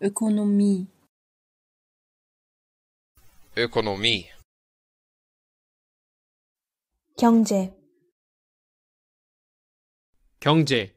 Ökonomie Ökonomie 경제 경제